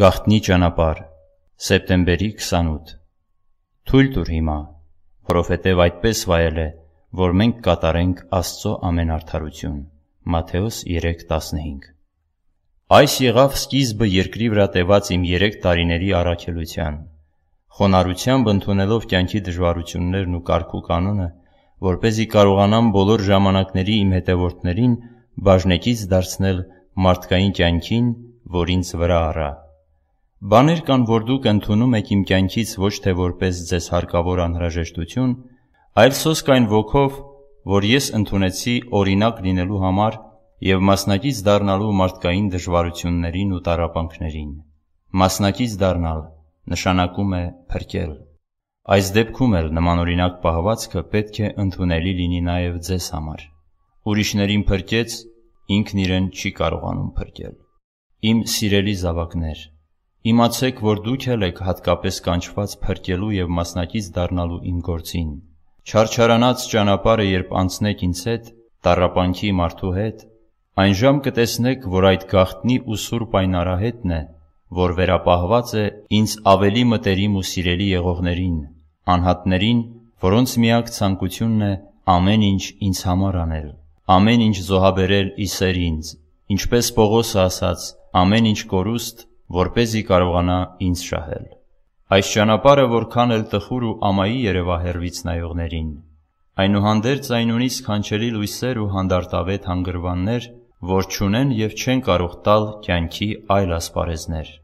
Գախտնի ճանապար, սեպտեմբերի 28 Թույլ տուր հիմա, որովհետև այդպես վայել է, որ մենք կատարենք Աստծո ամենարդարություն։ Մատթեոս 3:15 Այս եղավ սկիզբը երկրի վրա տևած իմ 3 տարիների առաքելության։ Խոնարհությամբ ընդունելով կյանքի դժվարություններն ու կարգու կանոնը, որ เป զի կարողանամ բոլոր ժամանակների իմ հետևորդներին բաժնեկից դարձնել մարդկային կյանքին, որ ինձ վրա առա։ Բաներ կան, որ դուք ընդունում եք իմ կյանքից ոչ թե որպես ձեզ հարկավոր անհրաժեշտություն, այլ սոսկային ոգով, որ ես ընդունեցի օրինակ լինելու համար եւ մասնակից դառնալու մարդկային դժվարություններին ու տարապանքներին։ Մասնակից դառնալ նշանակում է փրկել։ Այս դեպքում էլ նմանօրինակ պահվածքը պետք է ընդունելի լինի նաև ձեզ համար։ Ուրիշներին փրկեց, ինքն իրեն չի կարողանում փրկել։ Իմ սիրելի զավակներ, Իմացեք, որ դուք էլ եք հատկապես կանչված փրկելու և մասնակից դառնալու իմ գործին։ Չարչարանած ճանապարհը երբ անցնեք ինձ հետ, տառապանքի մարդու հետ, այնժամ կտեսնեք, որ այդ գաղտնի ու սուրբ այն արահետն է, որ վերապահված է ինձ ավելի մտերիմ ու սիրելի եղողներին, անհատներին, որոնց միակ ցանկությունն է ամեն ինչ ինձ համար անել, ամեն ինչ զոհաբերել ի սեր ինձ, ինչպես Պողոսը ասաց. «Ամեն ինչ կորուստ որ เป զի կարողանա ինձ շահել։ Այս ճանապարհը որքան էլ տխուր ու ամայի երևահերվից նայողներին, այնուհանդերձ այն ունի սքանչելի լույսեր ու հանդարտավետ հանգրվաններ, որ չունեն եւ չեն կարող տալ կյանքի այլ ասպարեզներ։